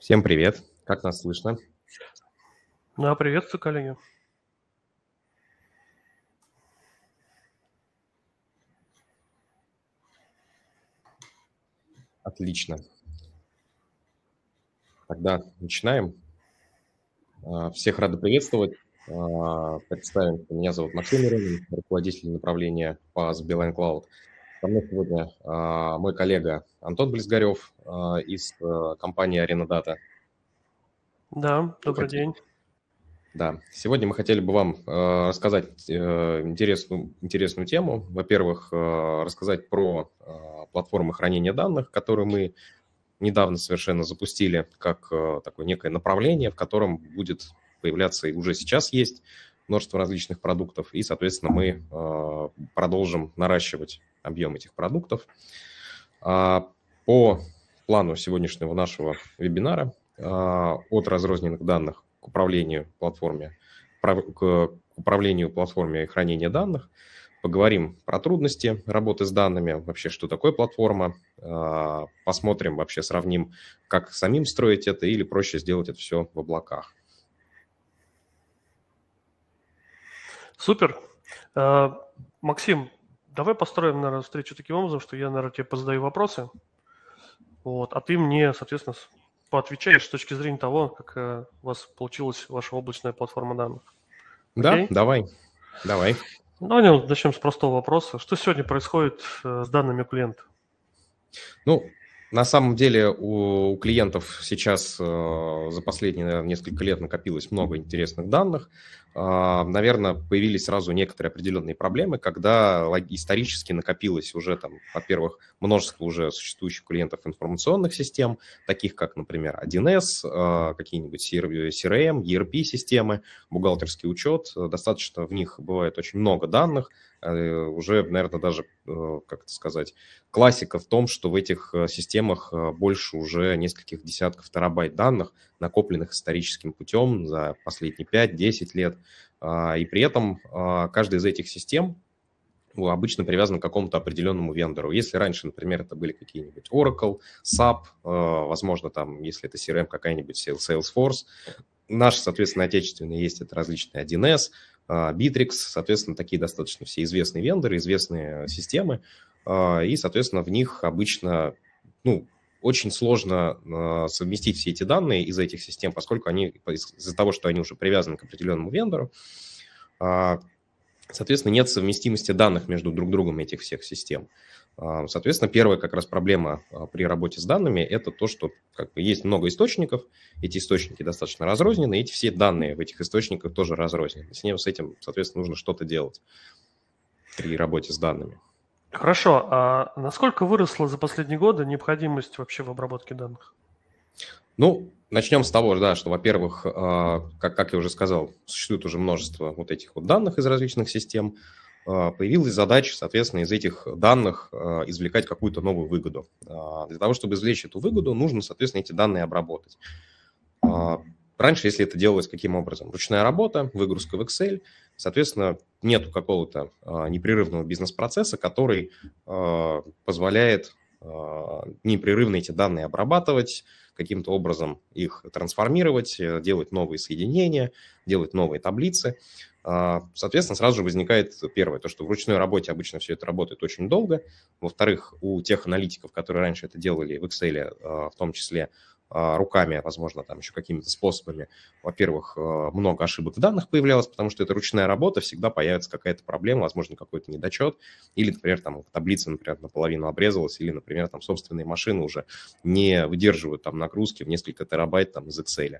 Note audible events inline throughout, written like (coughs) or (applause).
Всем привет. Как нас слышно? Да, ну, приветствую, коллеги. Отлично. Тогда начинаем. А, всех рады приветствовать. А, представим, меня зовут Максим Миронин, руководитель направления по Сбилайн Cloud. Со мной сегодня а, мой коллега Антон Близгарев а, из э, компании Аренадата. Да, добрый Хотел... день. Да, сегодня мы хотели бы вам э, рассказать э, интересную, интересную тему. Во-первых, э, рассказать про э, платформы хранения данных, которые мы недавно совершенно запустили, как э, такое некое направление, в котором будет появляться и уже сейчас есть множество различных продуктов, и, соответственно, мы э, продолжим наращивать объем этих продуктов. А, по плану сегодняшнего нашего вебинара а, от разрозненных данных к управлению платформе, к управлению платформе хранения данных, поговорим про трудности работы с данными, вообще что такое платформа, а, посмотрим, вообще сравним, как самим строить это или проще сделать это все в облаках. Супер. Э, Максим, давай построим, наверное, встречу таким образом, что я, наверное, тебе позадаю вопросы, вот, а ты мне, соответственно, поотвечаешь с точки зрения того, как э, у вас получилась ваша облачная платформа данных. Да, давай, давай. Ну, начнем с простого вопроса. Что сегодня происходит э, с данными у клиента? Ну, на самом деле у, у клиентов сейчас э, за последние наверное, несколько лет накопилось много интересных данных. А, наверное, появились сразу некоторые определенные проблемы, когда исторически накопилось уже там, во-первых, множество уже существующих клиентов информационных систем, таких как, например, 1С, а, какие-нибудь CRM, ERP-системы, эм, бухгалтерский учет. Достаточно в них бывает очень много данных, э, уже, наверное, даже, э, как это сказать, классика в том, что в этих э, системах больше уже нескольких десятков терабайт данных, накопленных историческим путем за последние 5-10 лет. А, и при этом а, каждая из этих систем ну, обычно привязан к какому-то определенному вендору. Если раньше, например, это были какие-нибудь Oracle, SAP, а, возможно, там, если это CRM, какая-нибудь Salesforce, наши, соответственно, отечественные есть, это различные 1С, Bittrex, соответственно, такие достаточно все известные вендоры, известные системы, и, соответственно, в них обычно, ну, очень сложно а, совместить все эти данные из этих систем, поскольку они, из-за того, что они уже привязаны к определенному вендору, а, соответственно, нет совместимости данных между друг другом этих всех систем. А, соответственно, первая как раз проблема при работе с данными – это то, что как бы, есть много источников, эти источники достаточно разрознены, и эти все данные в этих источниках тоже разрознены. С, ним, с этим, соответственно, нужно что-то делать при работе с данными. Хорошо. А насколько выросла за последние годы необходимость вообще в обработке данных? Ну, начнем с того, да, что, во-первых, а, как, как я уже сказал, существует уже множество вот этих вот данных из различных систем. А, появилась задача, соответственно, из этих данных а, извлекать какую-то новую выгоду. Для того, чтобы извлечь эту выгоду, нужно, соответственно, эти данные обработать. Раньше, если это делалось каким образом? Ручная работа, выгрузка в Excel, Соответственно, нет какого-то а, непрерывного бизнес-процесса, который а, позволяет а, непрерывно эти данные обрабатывать, каким-то образом их трансформировать, э, делать новые соединения, делать новые таблицы. Соответственно, сразу же возникает первое, то, что в ручной работе обычно все это работает очень долго. Во-вторых, у тех аналитиков, которые раньше это делали в Excel, в том числе, а, руками, возможно, там еще какими-то способами. Во-первых, э, много ошибок в данных появлялось, потому что это ручная работа, всегда появится какая-то проблема, возможно, какой-то недочет, или, например, там таблица, например, наполовину обрезалась, или, например, там собственные машины уже не выдерживают там нагрузки в несколько терабайт там из Excel.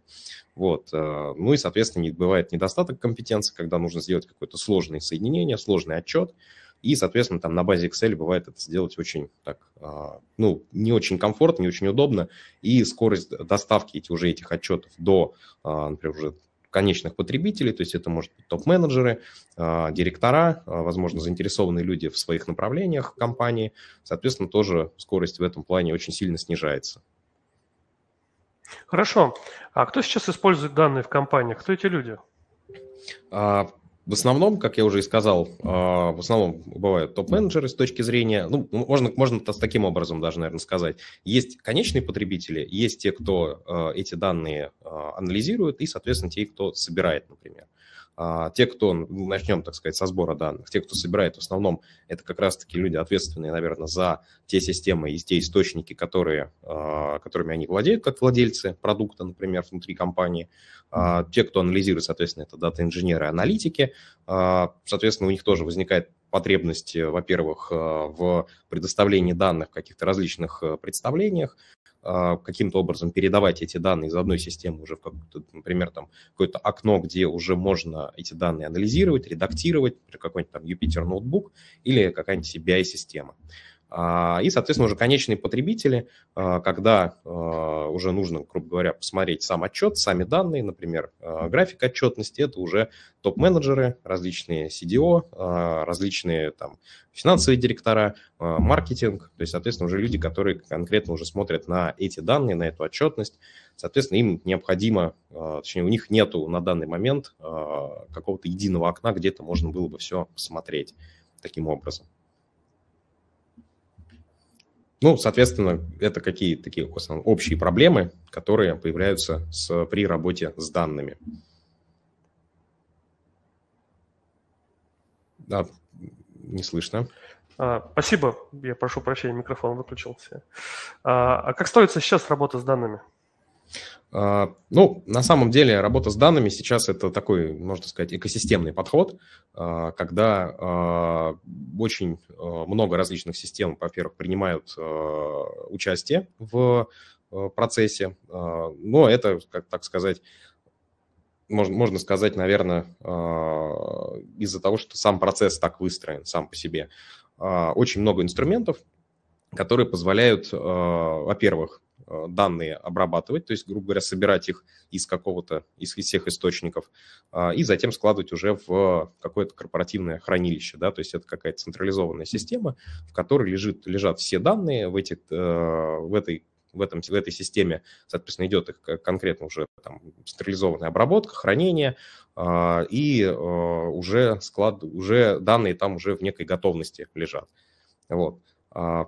Вот. Э, ну и, соответственно, бывает недостаток компетенции, когда нужно сделать какое-то сложное соединение, сложный отчет, и, соответственно, там на базе Excel бывает это сделать очень так, а, ну, не очень комфортно, не очень удобно. И скорость доставки эти, уже этих отчетов до, а, например, уже конечных потребителей, то есть это может быть топ-менеджеры, а, директора, возможно, заинтересованные люди в своих направлениях компании. Соответственно, тоже скорость в этом плане очень сильно снижается. Хорошо. А кто сейчас использует данные в компаниях? Кто эти люди? в основном, как я уже и сказал, а, в основном бывают топ-менеджеры с точки зрения, ну, можно, можно с таким образом даже, наверное, сказать. Есть конечные потребители, есть те, кто а, эти данные а, анализирует, и, соответственно, те, кто собирает, например. А, те, кто, начнем, так сказать, со сбора данных, те, кто собирает в основном, это как раз-таки люди, ответственные, наверное, за те системы и те источники, которые, а, которыми они владеют, как владельцы продукта, например, внутри компании. А, те, кто анализирует, соответственно, это дата-инженеры, аналитики. Соответственно, у них тоже возникает потребность, э, во-первых, э, в предоставлении данных в каких-то различных э, представлениях, а, каким-то образом передавать эти данные из одной системы уже в какое-то, например, там какое-то окно, где уже можно эти данные анализировать, редактировать, например, какой-нибудь там Юпитер ноутбук или какая-нибудь CBI-система. А, и, соответственно, уже конечные потребители, а, когда а, уже нужно, грубо говоря, посмотреть сам отчет, сами данные, например, график отчетности, это уже топ-менеджеры, различные CDO, различные там финансовые директора, маркетинг, то есть, соответственно, уже люди, которые конкретно уже смотрят на эти данные, на эту отчетность, соответственно, им необходимо, точнее, у них нету на данный момент какого-то единого окна, где то можно было бы все посмотреть таким образом. Ну, соответственно, это какие такие основные общие проблемы, которые появляются с... при работе с данными. Да, не слышно. А, спасибо. Я прошу прощения, микрофон выключился. А, а как строится сейчас работа с данными? А, ну, на самом деле, работа с данными сейчас это такой, можно сказать, экосистемный подход, а, когда а, очень много различных систем, во-первых, принимают участие в процессе, но это, как так сказать, можно, можно сказать, наверное, из-за того, что сам процесс так выстроен сам по себе. Очень много инструментов, которые позволяют, во-первых, Э, данные обрабатывать, то есть, грубо говоря, собирать их из какого-то, из всех источников, а, и затем складывать уже в какое-то корпоративное хранилище, да, то есть это какая-то централизованная система, в которой лежит, лежат все данные в, эти, э, в этой в, этом, в этой системе, соответственно, идет их конкретно уже там, централизованная обработка, хранение, э, и э, уже склад, уже данные там уже в некой готовности лежат. Вот. А,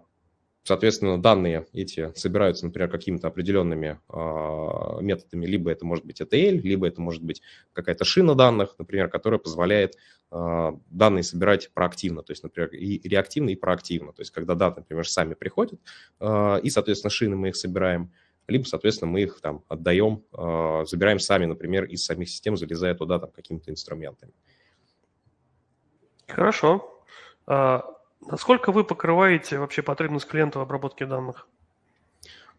Соответственно, данные эти собираются, например, какими-то определенными э, методами. Либо это может быть ETL, либо это может быть какая-то шина данных, например, которая позволяет э, данные собирать проактивно, то есть, например, и реактивно, и проактивно. То есть, когда данные, например, сами приходят, э, и, соответственно, шины мы их собираем, либо, соответственно, мы их там отдаем, э, забираем сами, например, из самих систем, залезая туда там какими-то инструментами. Хорошо. Насколько вы покрываете вообще потребность клиента в обработке данных?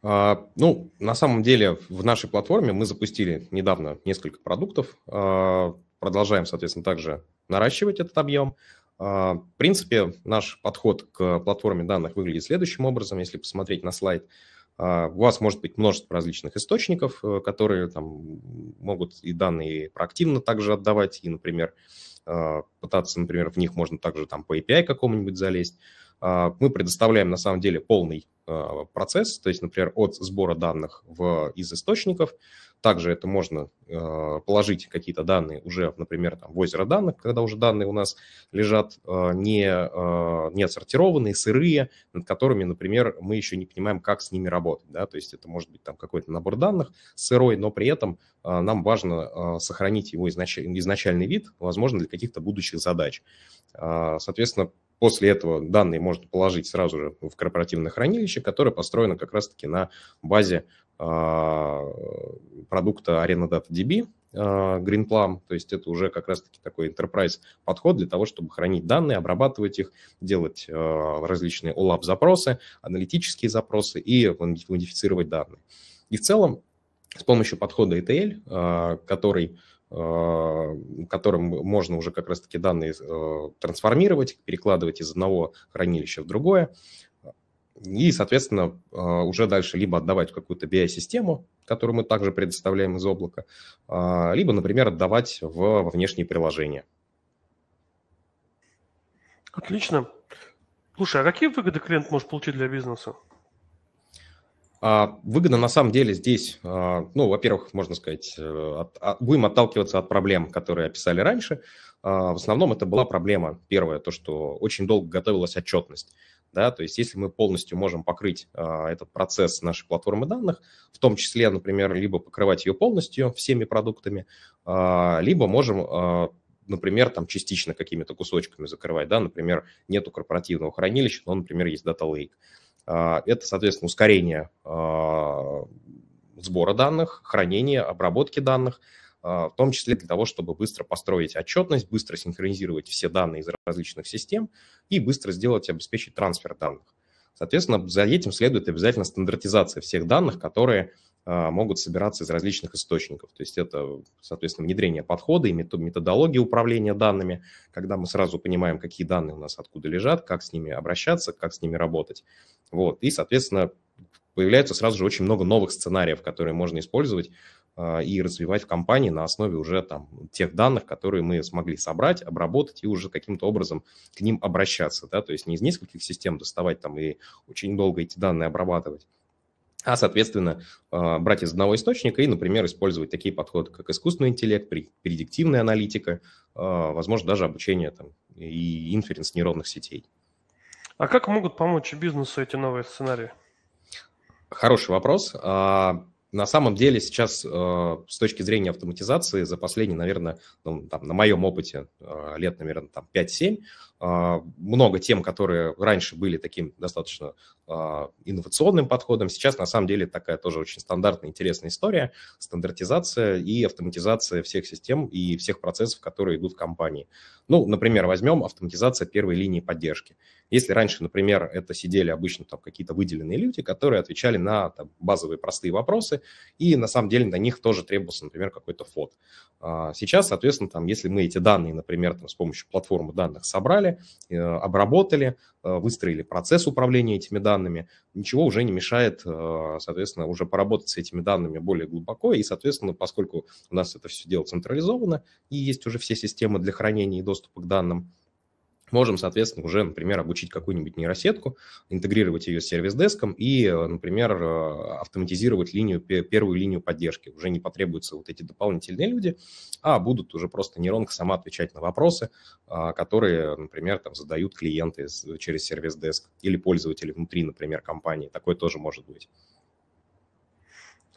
А, ну, на самом деле в нашей платформе мы запустили недавно несколько продуктов, а, продолжаем, соответственно, также наращивать этот объем. А, в принципе, наш подход к платформе данных выглядит следующим образом, если посмотреть на слайд. у вас может быть множество различных источников, э, которые там могут и данные проактивно также отдавать, и, например, а, пытаться, например, в них можно также там по API какому-нибудь залезть. А, мы предоставляем на самом деле полный а, процесс, то есть, например, от сбора данных в, из источников также это можно э, положить какие-то данные уже, например, там, в озеро данных, когда уже данные у нас лежат э, не, э, не отсортированные, сырые, над которыми, например, мы еще не понимаем, как с ними работать. Да? То есть это может быть там какой-то набор данных сырой, но при этом нам важно сохранить его изнач... изначальный вид, возможно, для каких-то будущих задач. Соответственно, После этого данные можно положить сразу же в корпоративное хранилище, которое построено как раз-таки на базе Э, продукта ArenaData.db, э, GreenPlum, то есть это уже как раз-таки такой enterprise подход для того, чтобы хранить данные, обрабатывать их, делать э, различные OLAP-запросы, аналитические запросы и модифицировать данные. И в целом с помощью подхода ETL, который которым можно уже как раз-таки данные трансформировать, перекладывать из одного хранилища в другое, и, соответственно, а, уже дальше либо отдавать какую-то BI-систему, которую мы также предоставляем из облака, а, либо, например, отдавать в, во внешние приложения. Отлично. Слушай, а какие выгоды клиент может получить для бизнеса? А, выгода на самом деле здесь, ну, во-первых, можно сказать, э, от, от, будем отталкиваться от проблем, которые описали раньше. В основном это была проблема первая, то, что очень долго готовилась отчетность. Да? То есть если мы полностью можем покрыть а, этот процесс нашей платформы данных, в том числе, например, либо покрывать ее полностью всеми продуктами, а, либо можем а, например, там частично какими-то кусочками закрывать, да, например, нету корпоративного хранилища, но, например, есть Data Lake. Это, соответственно, ускорение сбора данных, хранения, обработки данных – а, в том числе для того, чтобы быстро построить отчетность, быстро синхронизировать все данные из различных систем и быстро сделать, обеспечить трансфер данных. Соответственно, за этим следует обязательно стандартизация всех данных, которые а, могут собираться из различных источников. То есть это, соответственно, внедрение подхода и методологии управления данными, когда мы сразу понимаем, какие данные у нас откуда лежат, как с ними обращаться, как с ними работать. Вот. И, соответственно, появляется сразу же очень много новых сценариев, которые можно использовать а, и развивать в компании на основе уже там тех данных, которые мы смогли собрать, обработать и уже каким-то образом к ним обращаться, да, то есть не из нескольких систем доставать там и очень долго эти данные обрабатывать, а, соответственно, а, брать из одного источника и, например, использовать такие подходы, как искусственный интеллект, предиктивная аналитика, а, возможно, даже обучение там, и инференс нейронных сетей. А как могут помочь бизнесу эти новые сценарии? Хороший вопрос на самом деле сейчас э, с точки зрения автоматизации за последние, наверное, ну, там, на моем опыте э, лет, наверное, там 5-7, э, много тем, которые раньше были таким достаточно инновационным подходом, сейчас на самом деле такая тоже очень стандартная, интересная история, стандартизация и автоматизация всех систем и всех процессов, которые идут в компании. Ну, например, возьмем автоматизация первой линии поддержки. Если раньше, например, это сидели обычно там какие-то выделенные люди, которые отвечали на там, базовые простые вопросы, и на самом деле на них тоже требовался, например, какой-то фот. А сейчас, соответственно, там, если мы эти данные, например, там, с помощью платформы данных собрали, э, обработали, э, выстроили процесс управления этими данными, ничего уже не мешает, э, соответственно, уже поработать с этими данными более глубоко, и, соответственно, поскольку у нас это все дело централизовано, и есть уже все системы для хранения и доступа к данным, можем, соответственно, уже, например, обучить какую-нибудь нейросетку, интегрировать ее с сервис-деском и, э, например, э, автоматизировать линию, первую линию поддержки. Уже не потребуются вот эти дополнительные люди, а будут уже просто нейронка сама отвечать на вопросы, а, которые, например, там задают клиенты через сервис-деск или пользователи внутри, например, компании. Такое тоже может быть.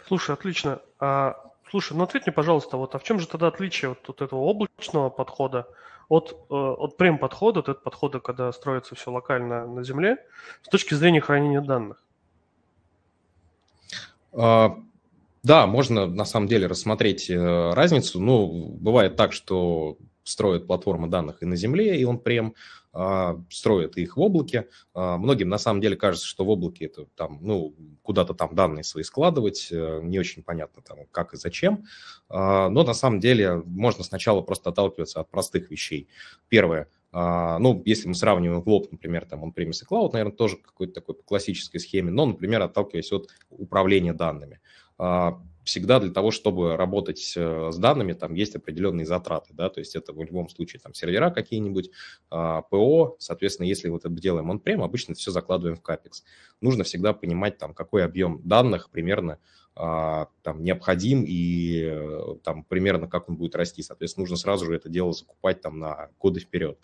Слушай, отлично. А, слушай, ну ответь мне, пожалуйста, вот а в чем же тогда отличие вот, от этого облачного подхода от, э, от прем-подхода, от этого подхода, когда строится все локально на земле, с точки зрения хранения данных? А, да, можно на самом деле рассмотреть э, разницу. Ну, бывает так, что строит платформы данных и на Земле, и он прем а, строит их в облаке. А, многим на самом деле кажется, что в облаке это там, ну, куда-то там данные свои складывать, э, не очень понятно там как и зачем. А, но на самом деле можно сначала просто отталкиваться от простых вещей. Первое, ну, если мы сравниваем Glob, например, там он премис и Cloud, наверное, тоже какой-то такой по классической схеме, но, например, отталкиваясь от управления данными всегда для того, чтобы работать э, с данными, там есть определенные затраты, да, то есть это в любом случае там сервера какие-нибудь, а, ПО, соответственно, если вот это делаем он-прем, обычно все закладываем в капекс. Нужно всегда понимать, там, какой объем данных примерно а, там, необходим и э, там, примерно как он будет расти. Соответственно, нужно сразу же это дело закупать там, на годы вперед.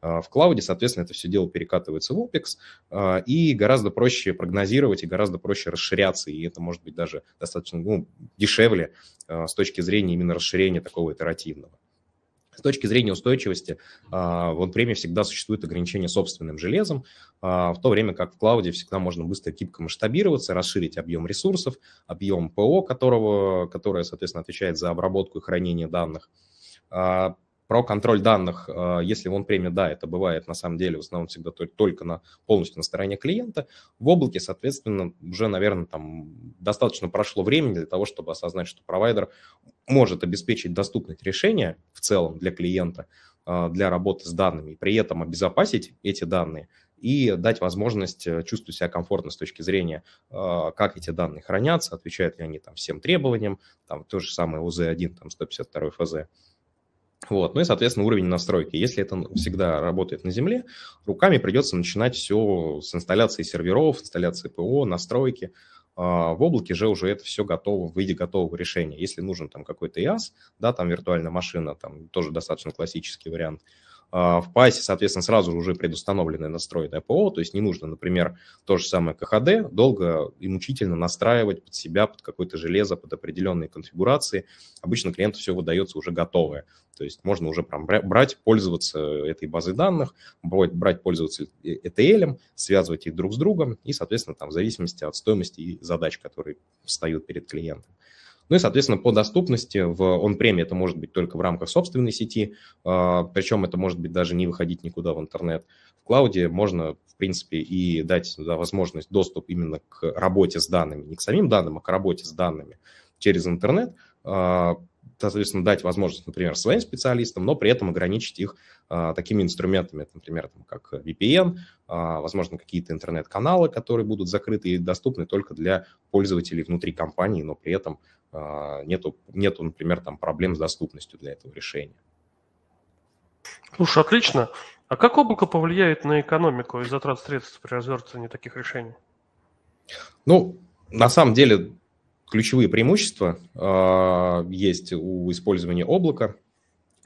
А, в клауде, соответственно, это все дело перекатывается в OPEX, а, и гораздо проще прогнозировать, и гораздо проще расширяться, и это может быть даже достаточно ну, дешевле а, с точки зрения именно расширения такого итеративного. С точки зрения устойчивости, в on всегда существует ограничение собственным железом, в то время как в клауде всегда можно быстро гибко масштабироваться, расширить объем ресурсов, объем ПО, которого, которое, соответственно, отвечает за обработку и хранение данных. Про контроль данных, э, если он премия, да, это бывает на самом деле в основном всегда только на, полностью на стороне клиента. В облаке, соответственно, уже, наверное, там достаточно прошло времени для того, чтобы осознать, что провайдер может обеспечить доступность решения в целом для клиента, э, для работы с данными, и при этом обезопасить эти данные и дать возможность э, чувствовать себя комфортно с точки зрения, как эти данные хранятся, отвечают ли они там всем требованиям, там то же самое УЗ-1, там 152 ФЗ. Вот. Ну и, соответственно, уровень настройки. Если это всегда работает на земле, руками придется начинать все с инсталляции серверов, инсталляции ПО, настройки. А, в облаке же уже это все готово в виде готового решения. Если нужен там какой-то IaaS, да, там виртуальная машина, там тоже достаточно классический вариант – а, в пайсе, соответственно, сразу уже предустановленный настрой ПО, то есть не нужно, например, то же самое КХД долго и мучительно настраивать под себя, под какое-то железо, под определенные конфигурации. Обычно клиенту все выдается уже готовое, то есть можно уже прям брать, пользоваться этой базой данных, брать, пользоваться ETL, э, связывать их друг с другом и, соответственно, там в зависимости от стоимости и задач, которые встают перед клиентом. Ну и, соответственно, по доступности в он-преме это может быть только в рамках собственной сети, а, причем это может быть даже не выходить никуда в интернет. В клауде можно, в принципе, и дать да, возможность доступ именно к работе с данными, не к самим данным, а к работе с данными через интернет, а, соответственно, дать возможность, например, своим специалистам, но при этом ограничить их а, такими инструментами, например, там, как VPN, а, возможно, какие-то интернет-каналы, которые будут закрыты и доступны только для пользователей внутри компании, но при этом а, нету, нету, например, там проблем с доступностью для этого решения. Слушай, отлично. А как облако повлияет на экономику и затрат средств при развертывании таких решений? Ну, на самом деле ключевые преимущества э, есть у использования облака.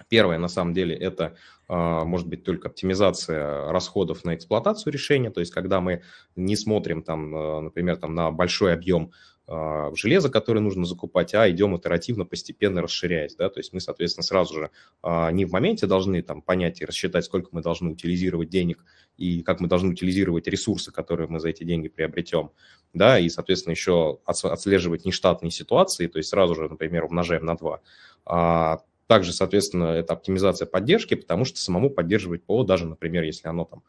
Первое, на самом деле, это э, может быть только оптимизация расходов на эксплуатацию решения, то есть когда мы не смотрим, там, э, например, там, на большой объем а, железо, которое нужно закупать, а идем итеративно, постепенно расширяясь, да, то есть мы, соответственно, сразу же а, не в моменте должны там понять и рассчитать, сколько мы должны утилизировать денег и как мы должны утилизировать ресурсы, которые мы за эти деньги приобретем, да, и, соответственно, еще отслеживать нештатные ситуации, то есть сразу же, например, умножаем на 2, а, также, соответственно, это оптимизация поддержки, потому что самому поддерживать ПО, даже, например, если оно там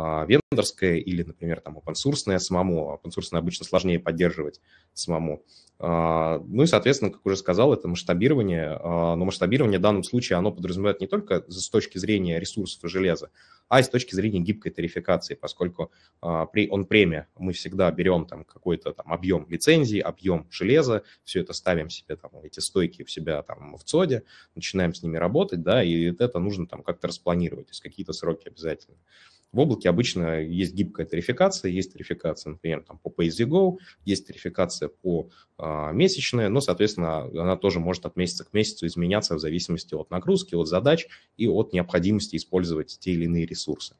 а, вендорское или, например, там open source самому. Open source обычно сложнее поддерживать самому. А, ну и, соответственно, как уже сказал, это масштабирование. А, но масштабирование в данном случае оно подразумевает не только с точки зрения ресурсов и железа, а и с точки зрения гибкой тарификации, поскольку при он-преме мы всегда берем там какой-то там объем лицензий, объем железа, все это ставим себе там эти стойки в себя там в ЦОДе, начинаем с ними работать, да, и это нужно там как-то распланировать, то есть какие-то сроки обязательно. В облаке обычно есть гибкая тарификация, есть тарификация, например, там, по pay есть тарификация по а, месячная, но, соответственно, она тоже может от месяца к месяцу изменяться в зависимости от нагрузки, от задач и от необходимости использовать те или иные ресурсы.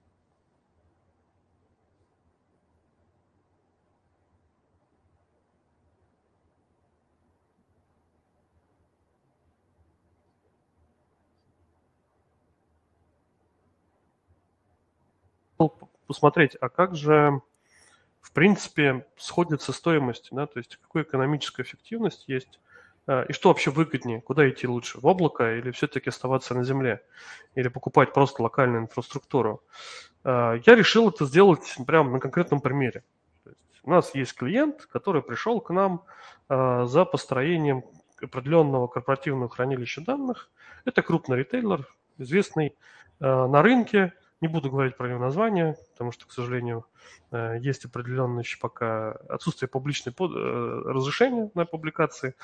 посмотреть, а как же, в принципе, сходятся стоимости, да, то есть какую экономическую эффективность есть, э, и что вообще выгоднее, куда идти лучше, в облако или все-таки оставаться на земле, или покупать просто локальную инфраструктуру. Э, я решил это сделать прямо на конкретном примере. У нас есть клиент, который пришел к нам э, за построением определенного корпоративного хранилища данных. Это крупный ритейлер, известный на рынке, не буду говорить про его название, потому что, к сожалению, э, есть определенное еще пока отсутствие публичной под... Э, разрешения на публикации.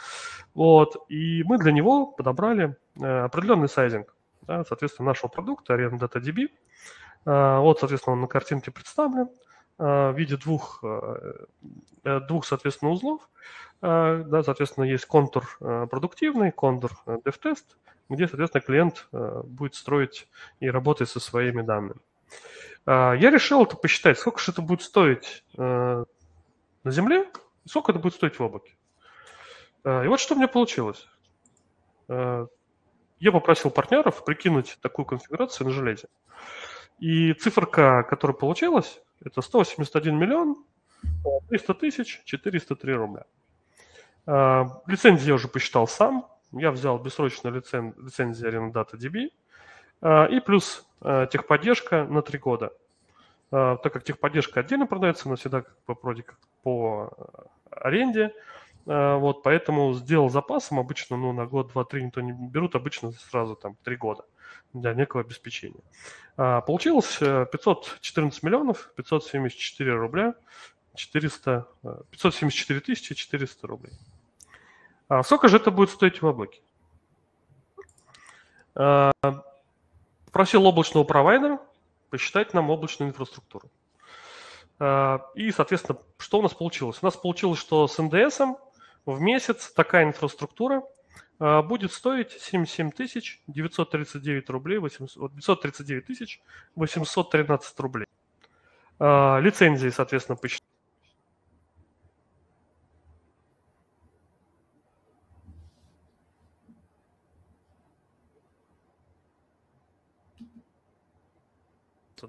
Вот. И мы для него подобрали э, определенный сайзинг, да, соответственно, нашего продукта, Arena Data Вот, соответственно, он на картинке представлен. Э, в виде двух, э, э, двух соответственно, узлов. Да, соответственно, есть контур продуктивный, контур DevTest, где, соответственно, клиент будет строить и работать со своими данными. Я решил это посчитать, сколько же это будет стоить на Земле, и сколько это будет стоить в облаке. И вот что у меня получилось. Я попросил партнеров прикинуть такую конфигурацию на железе. И циферка, которая получилась, это 181 миллион 300 тысяч 403 рубля. А, лицензию я уже посчитал сам. Я взял бессрочную лицензию арендата DB и плюс а, техподдержка на 3 года. А, так как техподдержка отдельно продается, она всегда как бы вроде как по аренде. Вот, поэтому сделал запасом обычно, ну, на год, два, три никто не берут, обычно сразу там три года для некого обеспечения. А, получилось 514 э, миллионов 574 рубля 400, 574 э, тысячи 400 рублей. А сколько же это будет стоить в облаке? А, просил облачного провайдера посчитать нам облачную инфраструктуру. А, и, соответственно, что у нас получилось? У нас получилось, что с НДСом в месяц такая инфраструктура а, будет стоить 77 тысяч 939 рублей 800, 939 тысяч 813 рублей. А, лицензии, соответственно, посчитать.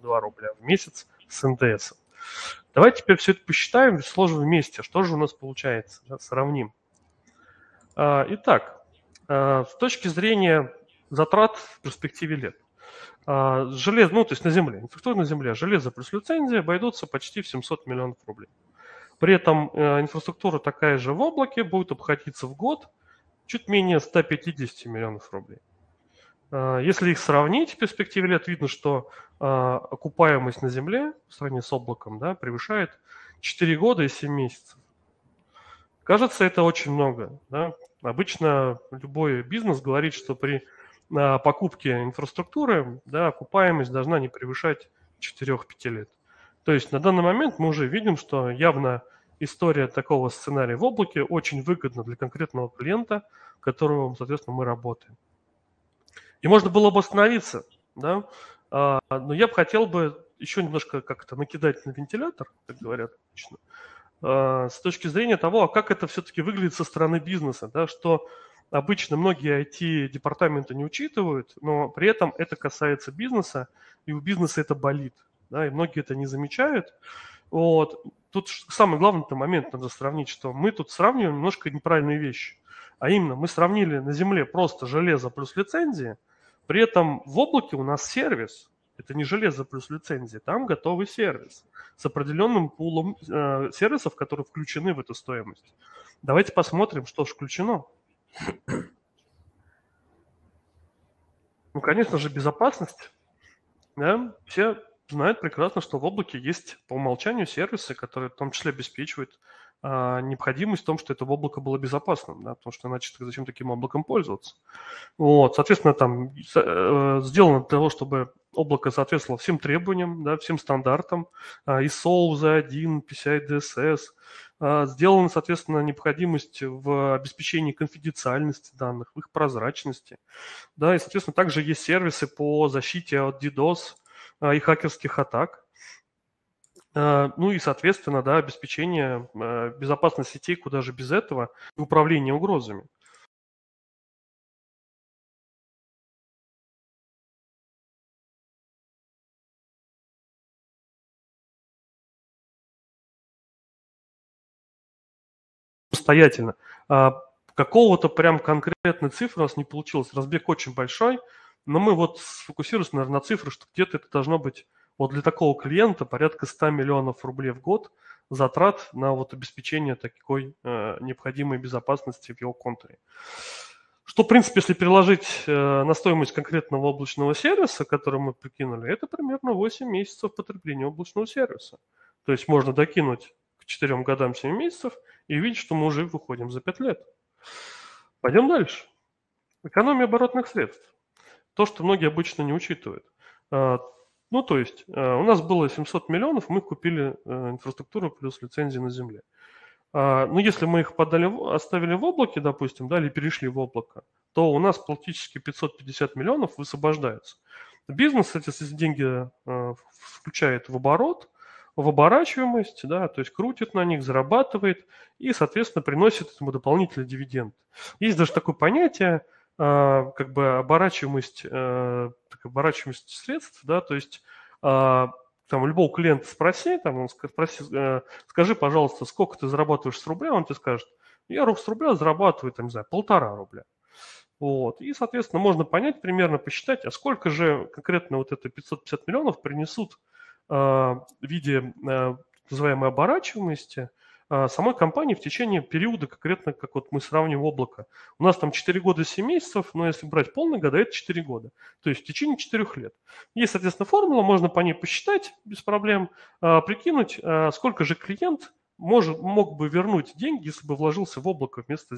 два рубля в месяц с НДС. Давайте теперь все это посчитаем, сложим вместе, что же у нас получается. сравним. А, итак, Э, с точки зрения затрат в перспективе лет. Э, железо, ну, то есть на земле, инфраструктура на земле, железо плюс лицензия обойдутся почти в 700 миллионов рублей. При этом э, инфраструктура такая же в облаке будет обходиться в год чуть менее 150 миллионов рублей. Если их сравнить в перспективе лет, видно, что окупаемость на Земле в сравнении с облаком да, превышает 4 года и 7 месяцев. Кажется, это очень много. Да? Обычно любой бизнес говорит, что при а, покупке инфраструктуры да, окупаемость должна не превышать 4-5 лет. То есть на данный момент мы уже видим, что явно история такого сценария в облаке очень выгодна для конкретного клиента, которого, соответственно, мы работаем. И можно было бы остановиться, да, а, но я бы хотел бы еще немножко как-то накидать на вентилятор, как говорят обычно, Э, с точки зрения того, а как это все-таки выглядит со стороны бизнеса, да, что обычно многие IT-департаменты не учитывают, но при этом это касается бизнеса, и у бизнеса это болит, да, и многие это не замечают. Вот. Тут самый главный момент надо сравнить, что мы тут сравниваем немножко неправильные вещи. А именно, мы сравнили на земле просто железо плюс лицензии, при этом в облаке у нас сервис, это не железо плюс лицензия, там готовый сервис с определенным пулом э, сервисов, которые включены в эту стоимость. Давайте посмотрим, что же включено. Ну, конечно же, безопасность. Да? Все знают прекрасно, что в облаке есть по умолчанию сервисы, которые в том числе обеспечивают а, необходимость в том, что это облако было безопасным, да, потому что иначе зачем таким облаком пользоваться. Вот, соответственно, там э, сделано для того, чтобы облако соответствовало всем требованиям, да, всем стандартам, ISO V1, PCI DSS. Сделана, соответственно, необходимость в обеспечении конфиденциальности данных, в их прозрачности. Да, и, соответственно, также есть сервисы по защите от DDoS а, и хакерских атак – Э, ну и, соответственно, да, обеспечение э, безопасности сетей, куда же без этого, и управление угрозами. самостоятельно. А, какого-то прям конкретной цифры у нас не получилось. Разбег очень большой, но мы вот сфокусируемся, наверное, на цифры, что где-то это должно быть вот для такого клиента порядка 100 миллионов рублей в год затрат на вот обеспечение такой э, необходимой безопасности в его контуре. Что, в принципе, если переложить э, на стоимость конкретного облачного сервиса, который мы прикинули, это примерно 8 месяцев потребления облачного сервиса. То есть можно докинуть к 4 годам 7 месяцев и видеть, что мы уже выходим за 5 лет. Пойдем дальше. Экономия оборотных средств. То, что многие обычно не учитывают. Э, ну, то есть э, у нас было 700 миллионов, мы купили э, инфраструктуру плюс лицензии на земле. А, Но ну, если мы их подали, оставили в облаке, допустим, да, или перешли в облако, то у нас практически 550 миллионов высвобождается. Бизнес эти деньги э, включает в оборот, в оборачиваемость, да, то есть крутит на них, зарабатывает и, соответственно, приносит ему дополнительный дивиденд. Есть даже такое понятие, а, как бы оборачиваемость, э, оборачиваемость средств, да, то есть а, там любого клиента спроси, там он спроси, э, скажи, пожалуйста, сколько ты зарабатываешь с рубля, он тебе скажет, я с рубля зарабатываю, там, не знаю, полтора рубля. Вот. И, соответственно, можно понять, примерно посчитать, а сколько же конкретно вот это 550 миллионов принесут э, в виде э, называемой оборачиваемости – а, самой компании в течение периода, конкретно как вот мы сравним облако. У нас там 4 года 7 месяцев, но если брать полные года, это 4 года. То есть в течение 4 лет. Есть, соответственно, формула, можно по ней посчитать без проблем, а, прикинуть, а, сколько же клиент может, мог бы вернуть деньги, если бы вложился в облако вместо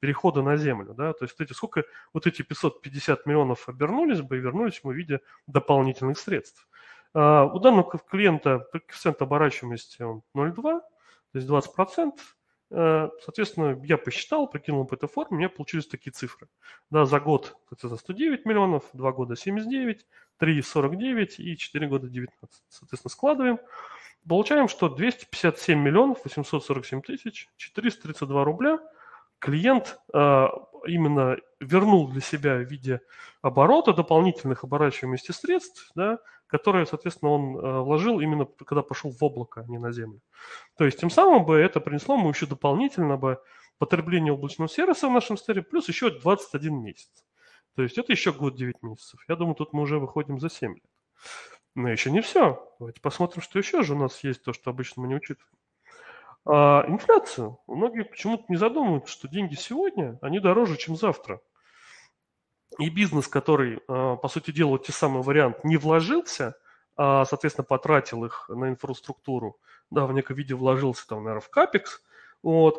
перехода на землю. Да? То есть вот эти, сколько вот эти 550 миллионов обернулись бы и вернулись мы в виде дополнительных средств. У данного клиента коэффициент оборачиваемости 0,2, то есть 20%, э, соответственно, я посчитал, прикинул по этой форме, у меня получились такие цифры. Да, за год это 109 миллионов, 2 года 79, 3 49 и 4 года 19. Соответственно, складываем. Получаем, что 257 миллионов 847 тысяч 432 рубля клиент э, именно вернул для себя в виде оборота дополнительных оборачиваемости средств, да, которые, соответственно, он э, вложил именно когда пошел в облако, а не на землю. То есть тем самым бы это принесло ему еще дополнительно бы потребление облачного сервиса в нашем стере плюс еще 21 месяц. То есть это еще год 9 месяцев. Я думаю, тут мы уже выходим за 7 лет. Но еще не все. Давайте посмотрим, что еще же у нас есть, то, что обычно мы не учитываем. А, инфляцию. Многие почему-то не задумываются, что деньги сегодня, они дороже, чем завтра и бизнес, который, а, по сути дела, вот те самые вариант не вложился, а, соответственно, потратил их на инфраструктуру, да, в неком виде вложился там, наверное, в капекс, вот,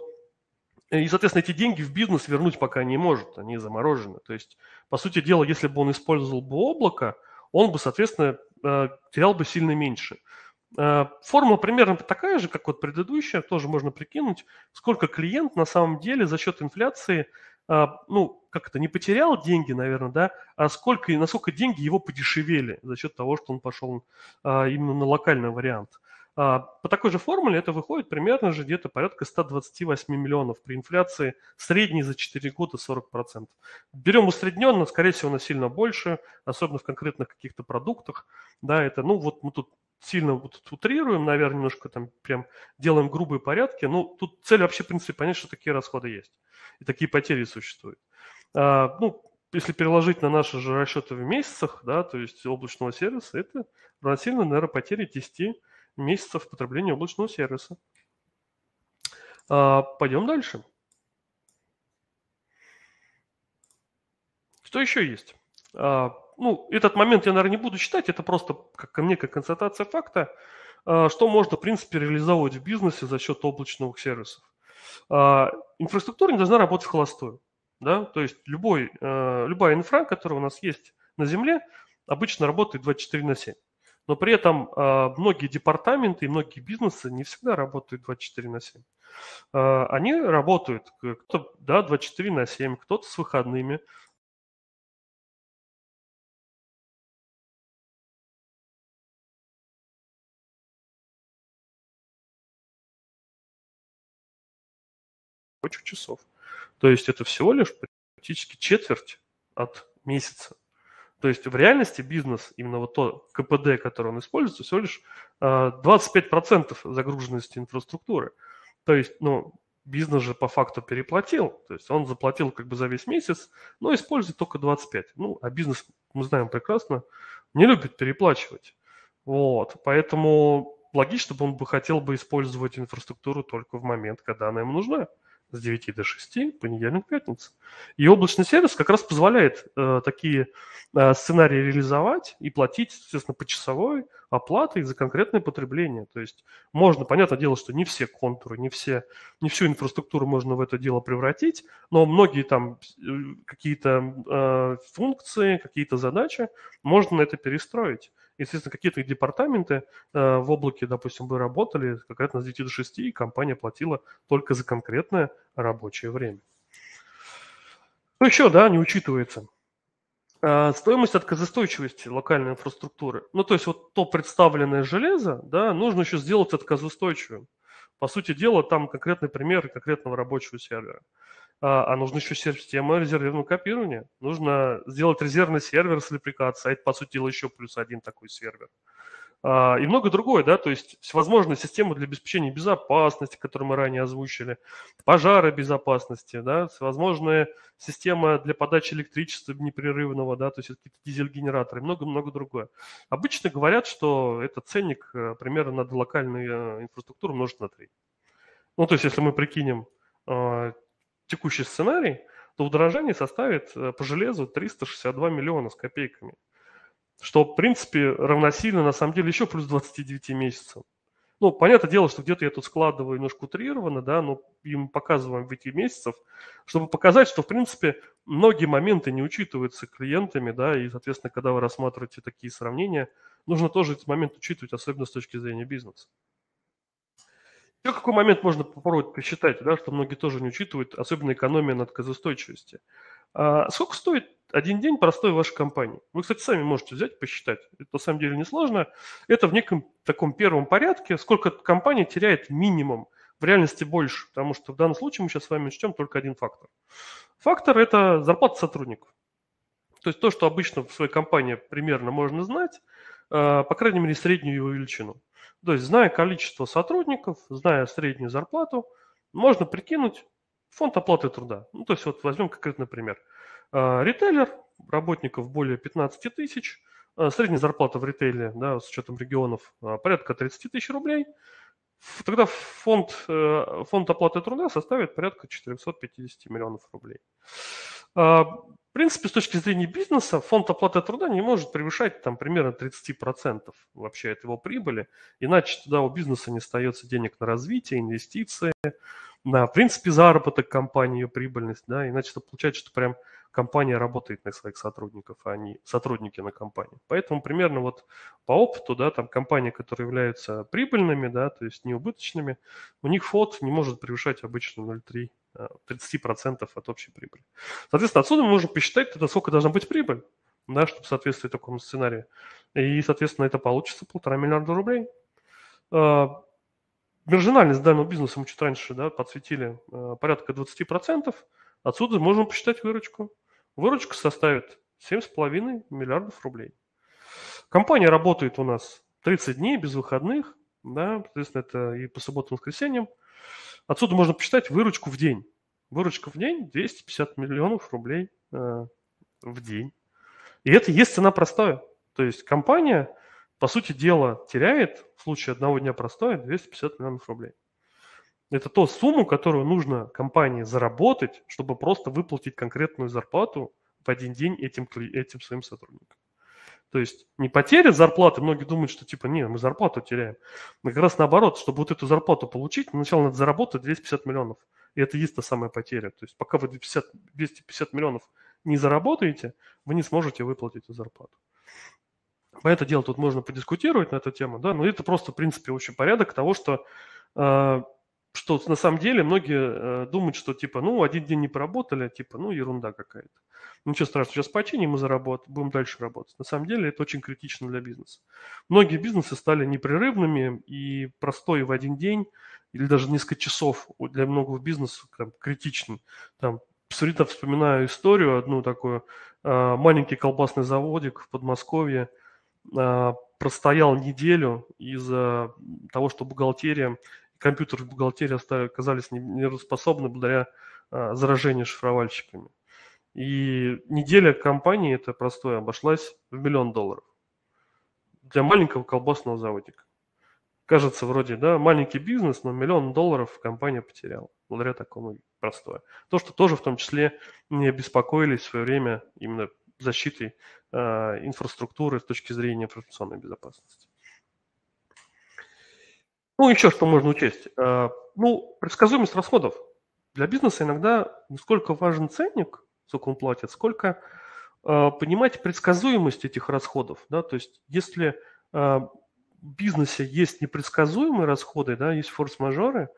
и, соответственно, эти деньги в бизнес вернуть пока не может, они заморожены. То есть, по сути дела, если бы он использовал бы облако, он бы, соответственно, а, терял бы сильно меньше. А, Формула примерно такая же, как вот предыдущая, тоже можно прикинуть, сколько клиент на самом деле за счет инфляции а, ну, как это, не потерял деньги, наверное, да, а сколько и насколько деньги его подешевели за счет того, что он пошел а, именно на локальный вариант. А, по такой же формуле это выходит примерно же где-то порядка 128 миллионов при инфляции, средней за 4 года 40%. Берем усредненно, скорее всего, она сильно больше, особенно в конкретных каких-то продуктах. Да, это, ну вот мы тут сильно вот тут утрируем, наверное, немножко там прям делаем грубые порядки. Ну, тут цель вообще, в принципе, понять, что такие расходы есть и такие потери существуют. А, ну, если переложить на наши же расчеты в месяцах, да, то есть облачного сервиса, это равносильно, наверное, потере 10 месяцев потребления облачного сервиса. А, пойдем дальше. Что еще есть? А, ну, этот момент я, наверное, не буду читать, это просто как ко мне, как констатация факта, а, что можно, в принципе, реализовывать в бизнесе за счет облачных сервисов. А, инфраструктура не должна работать в холостую. Да? То есть любой, э, любая инфра, которая у нас есть на Земле, обычно работает 24 на 7. Но при этом а, многие департаменты и многие бизнесы не всегда работают 24 на 7. А, они работают кто-то да, 24 на 7, кто-то с выходными, рабочих часов. То есть это всего лишь практически четверть от месяца. То есть в реальности бизнес, именно вот то КПД, которое он использует, всего лишь 25% а, загруженности инфраструктуры. То есть, ну, бизнес же по факту переплатил, то есть он заплатил как бы за весь месяц, но использует только 25. Ну, а бизнес, мы знаем прекрасно, не любит переплачивать. Вот, поэтому логично, чтобы он бы хотел бы использовать инфраструктуру только в момент, когда она ему нужна с 9 до 6, понедельник, пятница. И облачный сервис как раз позволяет э, такие э, сценарии реализовать и платить, соответственно, по часовой оплатой за конкретное потребление. То есть можно, понятное дело, что не все контуры, не, все, не всю инфраструктуру можно в это дело превратить, но многие там э, какие-то э, функции, какие-то задачи можно на это перестроить. Естественно, какие-то департаменты э, в облаке, допустим, бы работали конкретно с 9 до 6, и компания платила только за конкретное рабочее время. Ну еще, да, не учитывается? Э, стоимость отказостойчивости локальной инфраструктуры. Ну, то есть вот то представленное железо, да, нужно еще сделать отказоустойчивым. По сути дела, там конкретный пример конкретного рабочего сервера. А, а нужно еще система резервного копирования. Нужно сделать резервный сервер с репликацией, а это, по сути дела, еще плюс один такой сервер. А, и много другое, да, то есть всевозможные системы для обеспечения безопасности, которые мы ранее озвучили, пожары безопасности, да, всевозможные системы для подачи электричества непрерывного, да, то есть какие-то дизель-генераторы, много-много другое. Обычно говорят, что это ценник э, примерно на локальную э, инфраструктуру умножить на 3. Ну, то есть если мы прикинем э, текущий сценарий, то удорожание составит э, по железу 362 миллиона с копейками, что, в принципе, равносильно, на самом деле, еще плюс 29 месяцев. Ну, понятное дело, что где-то я тут складываю немножко утрированно, да, но им показываем в эти месяцев, чтобы показать, что, в принципе, многие моменты не учитываются клиентами, да, и, соответственно, когда вы рассматриваете такие сравнения, нужно тоже этот момент учитывать, особенно с точки зрения бизнеса. Еще какой момент можно попробовать посчитать, да, что многие тоже не учитывают, особенно экономия на отказоустойчивости. А сколько стоит один день простой вашей компании? Вы, кстати, сами можете взять, посчитать. Это на самом деле несложно. Это в неком таком первом порядке, сколько компания теряет минимум, в реальности больше, потому что в данном случае мы сейчас с вами учтем только один фактор. Фактор – это зарплата сотрудников. То есть то, что обычно в своей компании примерно можно знать – Э, по крайней мере, среднюю его величину. То есть, зная количество сотрудников, зная среднюю зарплату, можно прикинуть фонд оплаты труда. Ну, то есть, вот возьмем конкретный пример. Э, ритейлер, работников более 15 тысяч, э, средняя зарплата в ритейле, да, с учетом регионов, порядка 30 тысяч рублей, тогда фонд, фонд оплаты труда составит порядка 450 миллионов рублей. В принципе, с точки зрения бизнеса, фонд оплаты труда не может превышать там примерно 30% вообще от его прибыли, иначе туда у бизнеса не остается денег на развитие, инвестиции, на, в принципе, заработок компании, ее прибыльность, да, иначе это получается, что прям компания работает на своих сотрудников, а не сотрудники на компании. Поэтому примерно вот по опыту, да, там компании, которые являются прибыльными, да, то есть неубыточными, у них флот не может превышать обычно 0,3 30% а, от общей прибыли. Соответственно, отсюда мы можем посчитать, тогда сколько должна быть прибыль, да, чтобы соответствовать такому сценарию. И, соответственно, это получится полтора миллиарда рублей. А, маржинальность данного бизнеса мы чуть раньше да, подсветили а, порядка 20%. Отсюда можем посчитать выручку. Выручка составит 7,5 миллиардов рублей. Компания работает у нас 30 дней без выходных, да, соответственно, это и по субботам и воскресеньям. Отсюда можно посчитать выручку в день. Выручка в день 250 миллионов рублей э, в день. И это есть цена простая. То есть компания, по сути дела, теряет в случае одного дня простое 250 миллионов рублей это то сумму, которую нужно компании заработать, чтобы просто выплатить конкретную зарплату в один день этим, этим своим сотрудникам. То есть не потеря зарплаты, многие думают, что типа, не, мы зарплату теряем. Но как раз наоборот, чтобы вот эту зарплату получить, сначала надо заработать 250 миллионов. И это есть та самая потеря. То есть пока вы 250, 250 миллионов не заработаете, вы не сможете выплатить эту зарплату. По это дело тут можно подискутировать на эту тему, да, но это просто, в принципе, общий порядок того, что э, что на самом деле многие э, думают, что типа, ну, один день не поработали, типа, ну, ерунда какая-то. «Ну, ничего страшного, сейчас починим и заработаем, будем дальше работать. На самом деле это очень критично для бизнеса. Многие бизнесы стали непрерывными, и простой в один день или даже несколько часов для многих бизнесов там, критичен. Там, все вспоминаю историю одну такую. Э, маленький колбасный заводик в Подмосковье э, простоял неделю из-за того, что бухгалтерия компьютеры в бухгалтерии оказались нераспособны благодаря а, заражению шифровальщиками. И неделя компании, это простое, обошлась в миллион долларов для маленького колбасного заводика. Кажется, вроде, да, маленький бизнес, но миллион долларов компания потеряла благодаря такому простое. То, что тоже в том числе не обеспокоились в свое время именно защитой э, инфраструктуры с точки зрения информационной безопасности. Ну, еще что можно учесть. Э, ну, предсказуемость расходов. Для бизнеса иногда не сколько важен ценник, сколько он платит, сколько э, понимать предсказуемость этих расходов. Да? То есть если э, в бизнесе есть непредсказуемые расходы, да, есть форс-мажоры,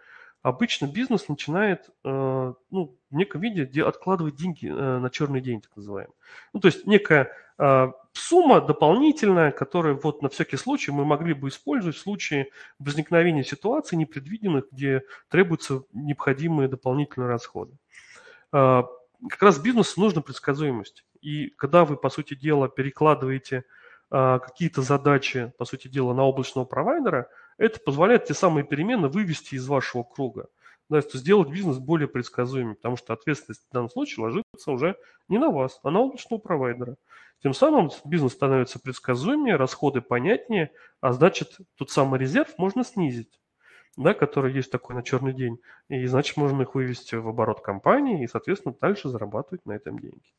обычно бизнес начинает ну, в неком виде откладывать деньги на черный день, так называемый. Ну, то есть некая а, сумма дополнительная, которую вот на всякий случай мы могли бы использовать в случае возникновения ситуаций непредвиденных, где требуются необходимые дополнительные расходы. А, как раз бизнесу нужна предсказуемость. И когда вы, по сути дела, перекладываете а, какие-то задачи, по сути дела, на облачного провайдера, это позволяет те самые перемены вывести из вашего круга. Да, то сделать бизнес более предсказуемым, потому что ответственность в данном случае ложится уже не на вас, а на облачного провайдера. Тем самым бизнес становится предсказуемее, расходы понятнее, а значит, тот самый резерв можно снизить, да, который есть такой на черный день. И значит, можно их вывести в оборот компании и, соответственно, дальше зарабатывать на этом деньги.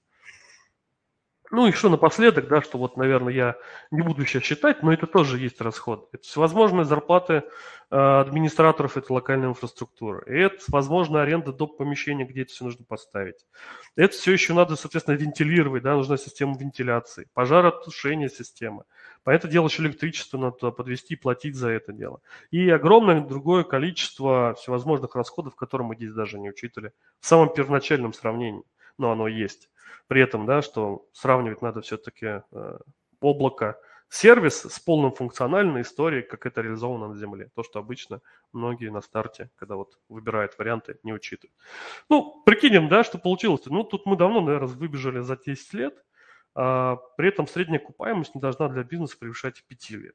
Ну, еще напоследок, да, что вот, наверное, я не буду сейчас считать, но это тоже есть расход. Это всевозможные зарплаты э, администраторов этой локальной инфраструктуры. это, возможно, аренда доп. помещения, где это все нужно поставить. Это все еще надо, соответственно, вентилировать, да, нужна система вентиляции, пожаротушение системы. это дело еще электричество надо подвести и платить за это дело. И огромное другое количество всевозможных расходов, которые мы здесь даже не учитывали в самом первоначальном сравнении, но оно есть при этом, да, что сравнивать надо все-таки э, облако сервис с полным функциональной историей, как это реализовано на Земле. То, что обычно многие на старте, когда вот выбирают варианты, не учитывают. Ну, прикинем, да, что получилось. Ну, тут мы давно, наверное, выбежали за 10 лет. А, при этом средняя окупаемость не должна для бизнеса превышать 5 лет.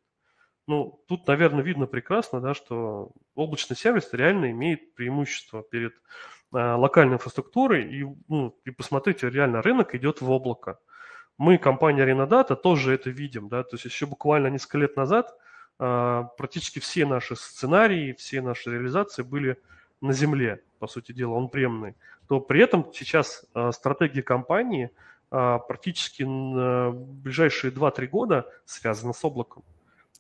Ну, тут, наверное, видно прекрасно, да, что облачный сервис реально имеет преимущество перед Э, локальной инфраструктуры и, ну, и посмотрите, реально рынок идет в облако. Мы, компания Renodata, тоже это видим. Да? То есть еще буквально несколько лет назад э, практически все наши сценарии, все наши реализации были на земле, по сути дела, он премный. То при этом сейчас э, стратегия компании э, практически на э, ближайшие 2-3 года связана с облаком.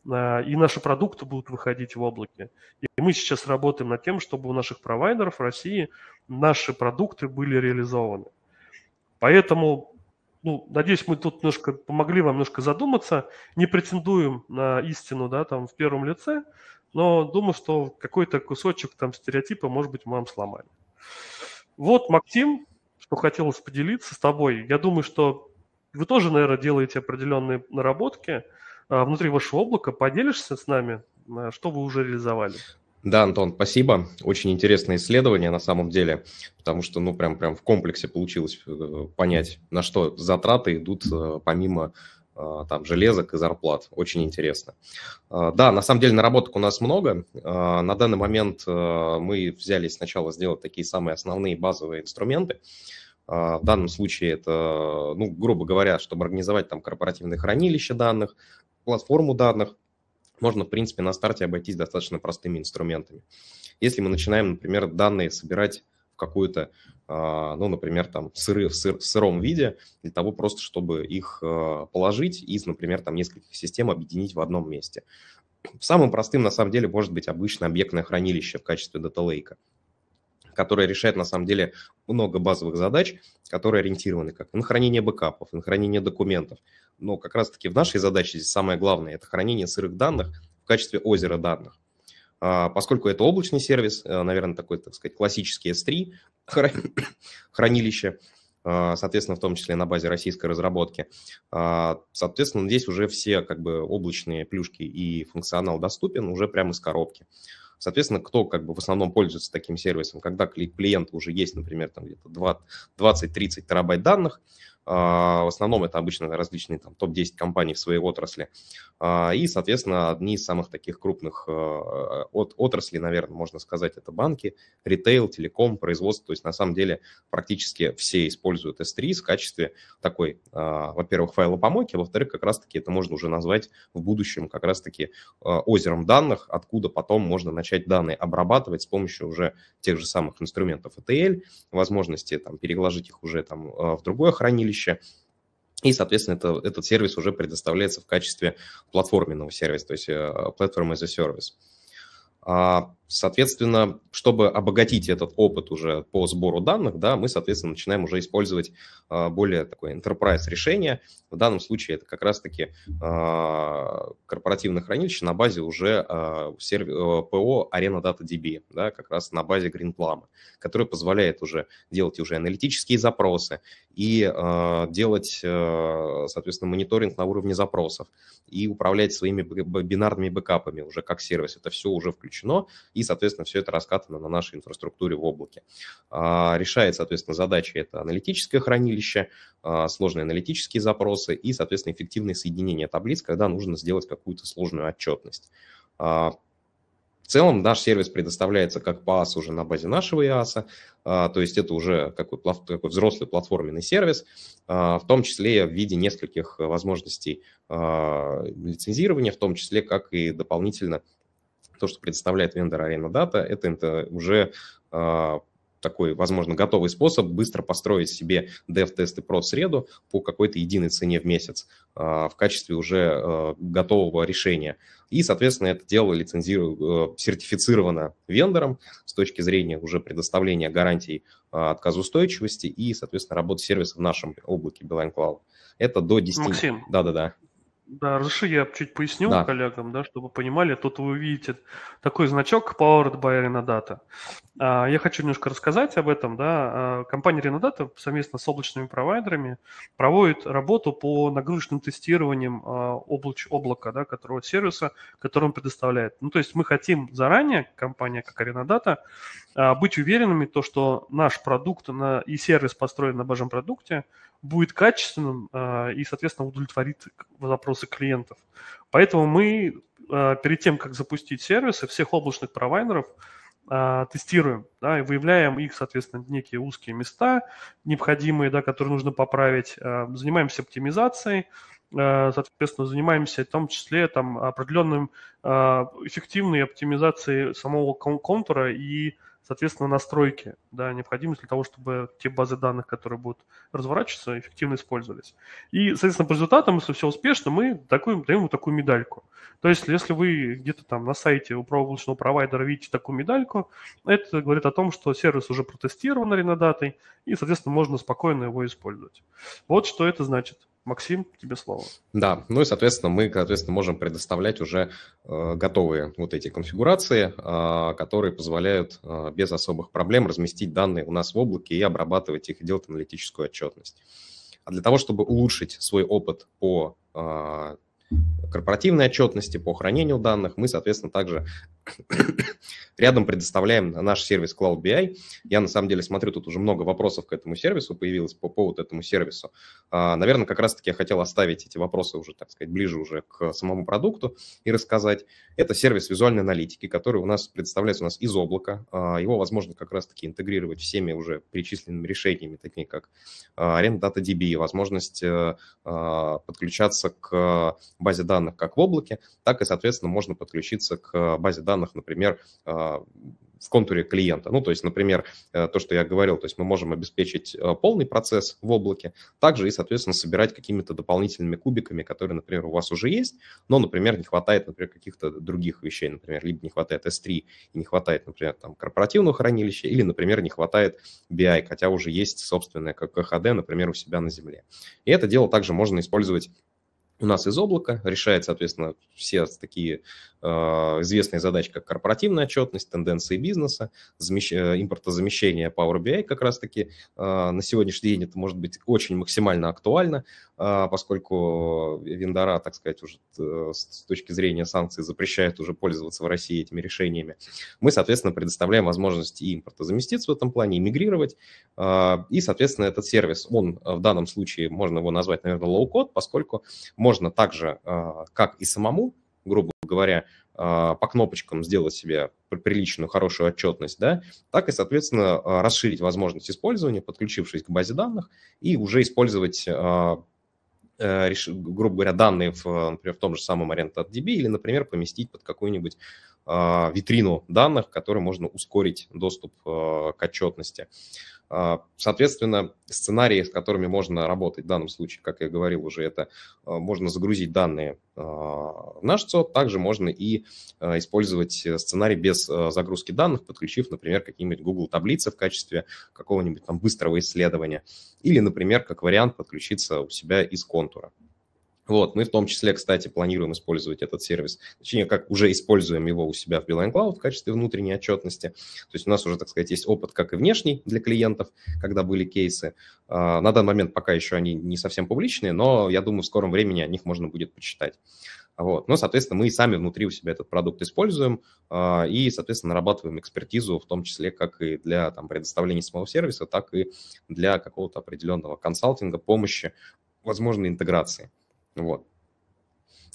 Э, и наши продукты будут выходить в облаке. И мы сейчас работаем над тем, чтобы у наших провайдеров в России наши продукты были реализованы. Поэтому, ну, надеюсь, мы тут немножко помогли вам немножко задуматься. Не претендуем на истину, да, там, в первом лице, но думаю, что какой-то кусочек там стереотипа, может быть, мы вам сломали. Вот, Максим, что хотелось поделиться с тобой. Я думаю, что вы тоже, наверное, делаете определенные наработки – а, внутри вашего облака. Поделишься с нами, а, что вы уже реализовали? Да, Антон, спасибо. Очень интересное исследование на самом деле, потому что, ну, прям, прям в комплексе получилось э, понять, на что затраты идут э, помимо э, там железок и зарплат. Очень интересно. А, да, на самом деле наработок у нас много. На данный момент мы взялись сначала сделать такие самые основные базовые инструменты. В данном случае это, ну, грубо говоря, чтобы организовать там корпоративное хранилище данных, платформу данных, можно, в принципе, на старте обойтись достаточно простыми инструментами. Если мы начинаем, например, данные собирать в какую-то, а, ну, например, там, сыры, в, сыр, в сыром виде, для того просто, чтобы их а, положить из, например, там, нескольких систем объединить в одном месте. Самым простым, на самом деле, может быть обычное объектное хранилище в качестве дата лейка, которая решает на самом деле много базовых задач, которые ориентированы как на хранение бэкапов, на хранение документов, но как раз-таки в нашей задаче здесь самое главное – это хранение сырых данных в качестве озера данных. А, поскольку это облачный сервис, э, наверное, такой, так сказать, классический S3 (coughs) (coughs) хранилище, а, соответственно, в том числе на базе российской разработки. А, соответственно, здесь уже все как бы облачные плюшки и функционал доступен уже прямо из коробки. Соответственно, кто как бы в основном пользуется таким сервисом, когда клиент уже есть, например, там где-то 20-30 терабайт данных, а, в основном это обычно различные там топ-10 компаний в своей отрасли. А, и, соответственно, одни из самых таких крупных а, от отраслей, наверное, можно сказать, это банки, ритейл, телеком, производство. То есть, на самом деле, практически все используют S3 в качестве такой, во-первых, файлопомойки, а во-вторых, как раз-таки это можно уже назвать в будущем как раз-таки озером данных, откуда потом можно начать данные обрабатывать с помощью уже тех же самых инструментов ETL, возможности там переложить их уже там в другое хранилище, хранилище. И, соответственно, это, этот сервис уже предоставляется в качестве платформенного сервиса, то есть э, Platform as a Соответственно, чтобы обогатить этот опыт уже по сбору данных, да, мы, соответственно, начинаем уже использовать а, более такое enterprise решение. В данном случае это как раз-таки а, корпоративное хранилище на базе уже а, э, ПО Arena Data DB, да, как раз на базе Greenplum, которое позволяет уже делать уже аналитические запросы и делать, соответственно, мониторинг на уровне запросов и управлять своими бинарными бэкапами уже как сервис. Это все уже включено и, соответственно, все это раскатано на нашей инфраструктуре в облаке. А, решает, соответственно, задачи это аналитическое хранилище, а, сложные аналитические запросы и, соответственно, эффективное соединение таблиц, когда нужно сделать какую-то сложную отчетность. А, в целом наш сервис предоставляется как по АС уже на базе нашего ИАСа, то есть это уже какой, какой взрослый платформенный сервис, в том числе в виде нескольких возможностей лицензирования, в том числе как и дополнительно то, что предоставляет вендор Arena Data, это, это уже а, такой, возможно, готовый способ быстро построить себе дев-тесты про среду по какой-то единой цене в месяц а, в качестве уже а, готового решения. И, соответственно, это дело лицензирую, э, сертифицировано вендором с точки зрения уже предоставления гарантий отказоустойчивости и, соответственно, работы сервиса в нашем облаке Beeline Cloud. Это до 10... Максим. Да-да-да. Да, разреши я чуть поясню да. коллегам, да, чтобы понимали. Тут вы увидите такой значок Powered by Renodata. А, я хочу немножко рассказать об этом. Да. А, компания Renodata совместно с облачными провайдерами проводит работу по нагрузочным тестированиям а, облач, облака, да, которого сервиса, который он предоставляет. Ну, то есть мы хотим заранее, компания как Renodata, быть уверенными, то, что наш продукт и сервис, построен на базовом продукте, будет качественным и, соответственно, удовлетворит запросы клиентов. Поэтому мы перед тем, как запустить сервисы всех облачных провайдеров, а, тестируем, да, и выявляем их, соответственно, некие узкие места необходимые, да, которые нужно поправить, а, занимаемся оптимизацией, а, соответственно, занимаемся в том числе там определенным эффективной оптимизацией самого контура и соответственно, настройки, да, необходимость для того, чтобы те базы данных, которые будут разворачиваться, эффективно использовались. И, соответственно, по результатам, если все успешно, мы такую, даем вот такую медальку. То есть, если вы где-то там на сайте у облачного провайдера видите такую медальку, это говорит о том, что сервис уже протестирован ренодатой, и, соответственно, можно спокойно его использовать. Вот что это значит. Максим, тебе слово. Да, ну и, соответственно, мы, соответственно, можем предоставлять уже э, готовые вот эти конфигурации, э, которые позволяют э, без особых проблем разместить данные у нас в облаке и обрабатывать их и делать аналитическую отчетность. А для того, чтобы улучшить свой опыт по корпоративной отчетности, по хранению данных. Мы, соответственно, также (coughs) рядом предоставляем наш сервис Cloud BI. Я, на самом деле, смотрю, тут уже много вопросов к этому сервису появилось по поводу этому сервису. А, наверное, как раз-таки я хотел оставить эти вопросы уже, так сказать, ближе уже к самому продукту и рассказать. Это сервис визуальной аналитики, который у нас предоставляется у нас из облака. А, его возможно как раз-таки интегрировать всеми уже перечисленными решениями, такими как а, аренда DataDB, возможность э, подключаться к базе данных данных как в облаке, так и, соответственно, можно подключиться к э, базе данных, например, э, в контуре клиента. Ну, то есть, например, э, то, что я говорил, то есть мы можем обеспечить полный процесс в облаке, также и, соответственно, собирать какими-то дополнительными кубиками, которые, например, у вас уже есть, но, например, не хватает, например, каких-то других вещей, например, либо не хватает S3 и не хватает, например, там корпоративного хранилища, или, например, не хватает BI, хотя уже есть собственное как КХД, например, у себя на земле. И это дело также можно использовать у нас из облака, решает, соответственно, все такие э, известные задачи, как корпоративная отчетность, тенденции бизнеса, замещ... Э, импортозамещение Power BI как раз-таки. Э, на сегодняшний день это может быть очень максимально актуально, э, поскольку вендора, так сказать, уже э, с точки зрения санкций запрещает уже пользоваться в России этими решениями. Мы, соответственно, предоставляем возможность и импортозаместиться в этом плане, и мигрировать. Э, и, соответственно, этот сервис, он э, в данном случае, можно его назвать, наверное, лоу-код, поскольку можно можно также, а, как и самому, грубо говоря, а, по кнопочкам сделать себе приличную, хорошую отчетность, да, так и, соответственно, а, расширить возможность использования, подключившись к базе данных, и уже использовать, э, грубо говоря, данные, в, например, в том же самом OrientedDB или, например, поместить под какую-нибудь витрину данных, которой можно ускорить доступ к отчетности. А, соответственно, сценарии, с которыми можно работать в данном случае, как я говорил уже, это а, можно загрузить данные в а, наш ЦОД, также можно и использовать сценарий без загрузки данных, подключив, например, какие-нибудь Google таблицы в качестве какого-нибудь там быстрого исследования. Или, например, как вариант подключиться у себя из контура. Вот, мы в том числе, кстати, планируем использовать этот сервис, точнее, как уже используем его у себя в Beeline Cloud в качестве внутренней отчетности. То есть у нас уже, так сказать, есть опыт как и внешний для клиентов, когда были кейсы. А, на данный момент пока еще они не совсем публичные, но я думаю, в скором времени о них можно будет почитать. Вот. Но, соответственно, мы и сами внутри у себя этот продукт используем а, и, соответственно, нарабатываем экспертизу, в том числе как и для там, предоставления самого сервиса, так и для какого-то определенного консалтинга, помощи, возможной интеграции. Вот.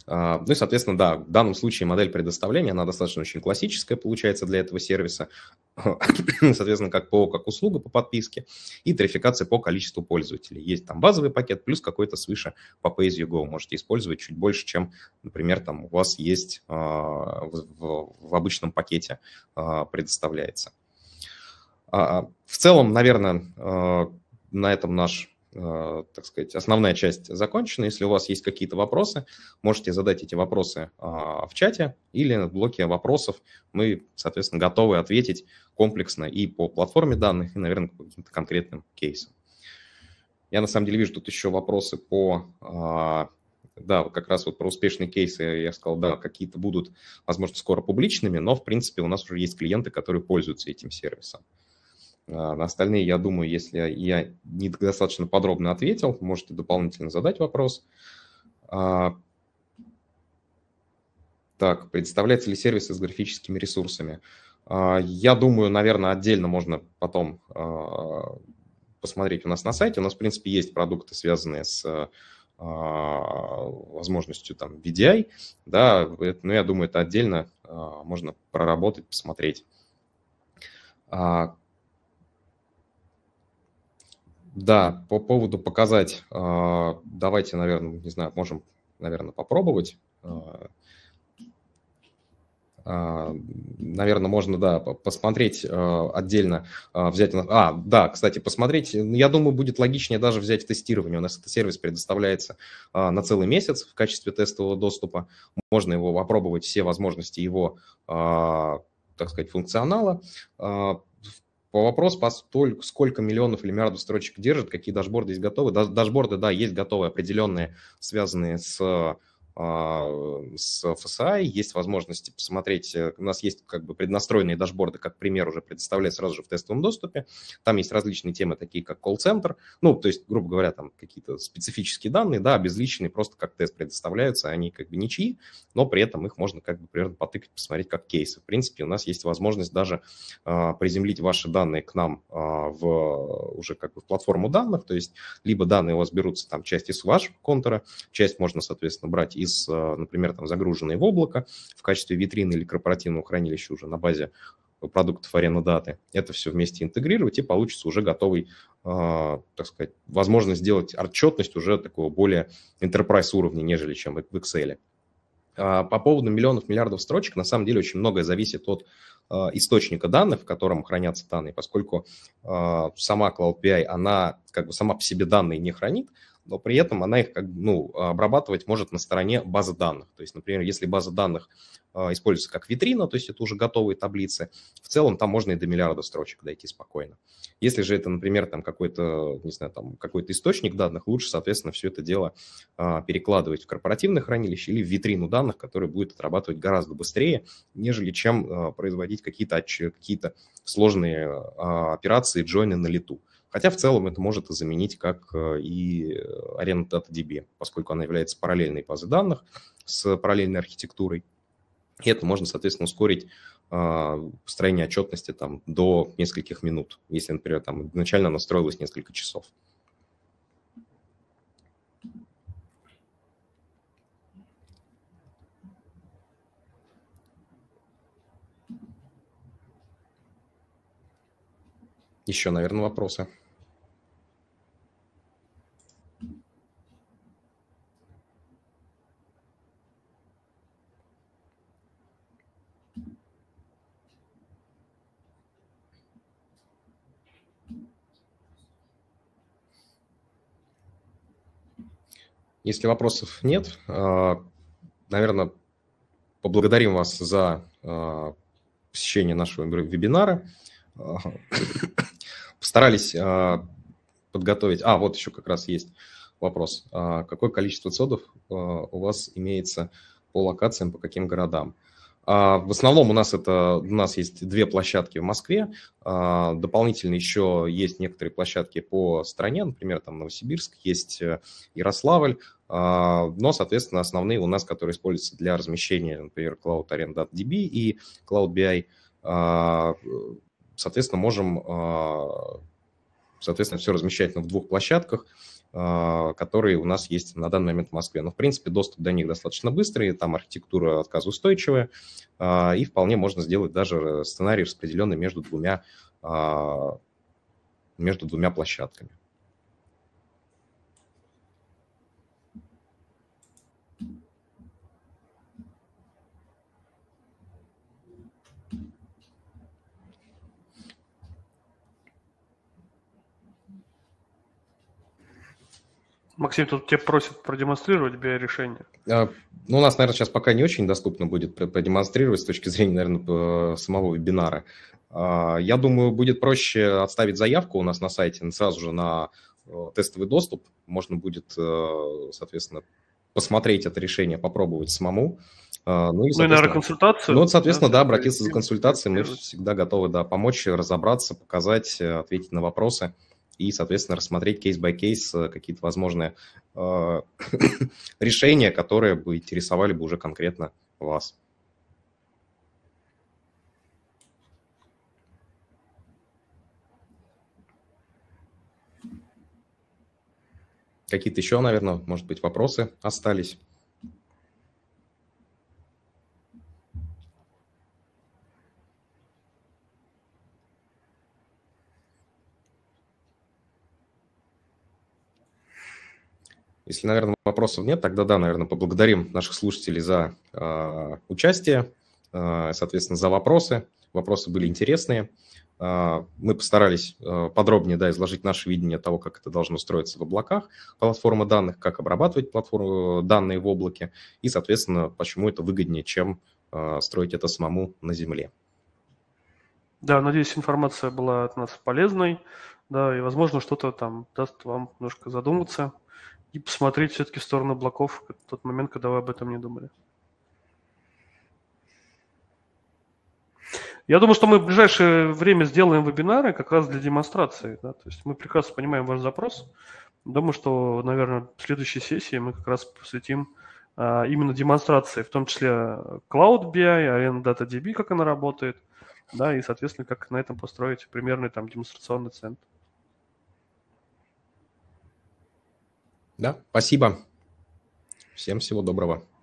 А, ну и, соответственно, да, в данном случае модель предоставления, она достаточно очень классическая получается для этого сервиса. (coughs) Соответственно, как ПО, как услуга по подписке и тарификация по количеству пользователей. Есть там базовый пакет плюс какой-то свыше по Pay-as-you-go. Можете использовать чуть больше, чем, например, там у вас есть а, в, в обычном пакете а, предоставляется. В целом, наверное, на этом наш Э, так сказать, основная часть закончена. Если у вас есть какие-то вопросы, можете задать эти вопросы э, в чате или в блоке вопросов. Мы, соответственно, готовы ответить комплексно и по платформе данных, и, наверное, по каким-то конкретным кейсам. Я на самом деле вижу тут еще вопросы по э, да, как раз вот про успешные кейсы я сказал, да, какие-то будут, возможно, скоро публичными, но, в принципе, у нас уже есть клиенты, которые пользуются этим сервисом. А на остальные, я думаю, если я недостаточно подробно ответил, можете дополнительно задать вопрос. А, так, представляется ли сервисы с графическими ресурсами? А, я думаю, наверное, отдельно можно потом посмотреть у нас на сайте. У нас, в принципе, есть продукты, связанные с возможностью там VDI, да, но я думаю, это отдельно можно проработать, посмотреть. Да, по поводу показать, а, давайте, наверное, не знаю, можем, наверное, попробовать. А, а, наверное, можно, да, посмотреть отдельно, взять... А, да, кстати, посмотреть, я думаю, будет логичнее даже взять тестирование. У нас этот сервис предоставляется на целый месяц в качестве тестового доступа. Можно его попробовать, все возможности его, так сказать, функционала по постольку, сколько миллионов или миллиардов строчек держит, какие дашборды есть готовы. Дашборды, да, есть готовые определенные, связанные с а, э, с FSI, есть возможности посмотреть, э, у нас есть как бы преднастроенные дашборды, как пример уже предоставляют сразу же в тестовом доступе, там есть различные темы, такие как колл-центр, ну, то есть, грубо говоря, там какие-то специфические данные, да, обезличенные, просто как тест предоставляются, они как бы ничьи, но при этом их можно как бы примерно потыкать, посмотреть как кейсы. В принципе, у нас есть возможность даже а, приземлить ваши данные к нам а, в уже как бы в платформу данных, то есть либо данные у вас берутся там часть из вашего контура, часть можно, соответственно, брать из, э, например, там, загруженной в облако в качестве витрины или корпоративного хранилища уже на базе продуктов арена даты. Это все вместе интегрировать, и получится уже готовый, э, так сказать, возможность сделать отчетность уже такого более enterprise уровня, нежели чем в Excel. А, по поводу миллионов, миллиардов строчек, на самом деле очень многое зависит от э, источника данных, в котором хранятся данные, поскольку э, сама Cloud API, она как бы сама по себе данные не хранит, но при этом она их как ну, обрабатывать может на стороне базы данных. То есть, например, если база данных э, используется как витрина, то есть это уже готовые таблицы, в целом там можно и до миллиарда строчек дойти спокойно. Если же это, например, там какой-то, не знаю, там какой-то источник данных, лучше, соответственно, все это дело а, перекладывать в корпоративное хранилище или в витрину данных, которая будет отрабатывать гораздо быстрее, нежели чем а, производить какие-то какие сложные а, операции, джойны на лету. Хотя в целом это может заменить как э, и арена DataDB, поскольку она является параллельной базой данных с параллельной архитектурой. И это можно, соответственно, ускорить а, построение отчетности там, до нескольких минут, если, например, там, изначально она строилась несколько часов. Еще, наверное, вопросы. Если вопросов нет, э, наверное, поблагодарим вас за э, посещение нашего вебинара. Э, постарались подготовить... А, вот еще как раз есть вопрос. Какое количество цодов у вас имеется по локациям, по каким городам? А, в основном у нас это у нас есть две площадки в Москве. А, дополнительно еще есть некоторые площадки по стране, например, там Новосибирск, есть э, Ярославль. А, но, соответственно, основные у нас, которые используются для размещения, например, Cloud Arena.db и Cloud BI, соответственно, можем соответственно, все размещать на двух площадках – а, которые у нас есть на данный момент в Москве. Но, в принципе, доступ до них достаточно быстрый, там архитектура отказоустойчивая, а, и вполне можно сделать даже сценарий распределенный между двумя, а, между двумя площадками. Максим, тут тебя просят продемонстрировать биорешение. А, ну, у нас, наверное, сейчас пока не очень доступно будет продемонстрировать с точки зрения, наверное, самого вебинара. А, я думаю, будет проще отставить заявку у нас на сайте ну, сразу же на э, тестовый доступ. Можно будет, э, соответственно, посмотреть это решение, попробовать самому. А, ну и, ну, и наверное, консультацию. Ну, соответственно, да, да обратиться за консультацией. Мы всегда готовы да, помочь, разобраться, показать, э, ответить на вопросы и, соответственно, рассмотреть кейс-бай-кейс э, какие-то возможные э, (coughs) решения, которые бы интересовали бы уже конкретно вас. Какие-то еще, наверное, может быть, вопросы остались? Если, наверное, вопросов нет, тогда да, наверное, поблагодарим наших слушателей за э, участие, э, соответственно, за вопросы. Вопросы были интересные. А, мы постарались подробнее да, изложить наше видение того, как это должно строиться в облаках, платформа данных, как обрабатывать платформу, данные в облаке и, соответственно, почему это выгоднее, чем строить это самому на Земле. Да, надеюсь, информация была от нас полезной, да, и, возможно, что-то там даст вам немножко задуматься и посмотреть все-таки в сторону облаков в тот момент, когда вы об этом не думали. Я думаю, что мы в ближайшее время сделаем вебинары как раз для демонстрации. Да? То есть мы прекрасно понимаем ваш запрос. Думаю, что, наверное, в следующей сессии мы как раз посвятим а, именно демонстрации, в том числе Cloud BI, Data DB, как она работает, да, и, соответственно, как на этом построить примерный там демонстрационный центр. Да, спасибо. Всем всего доброго.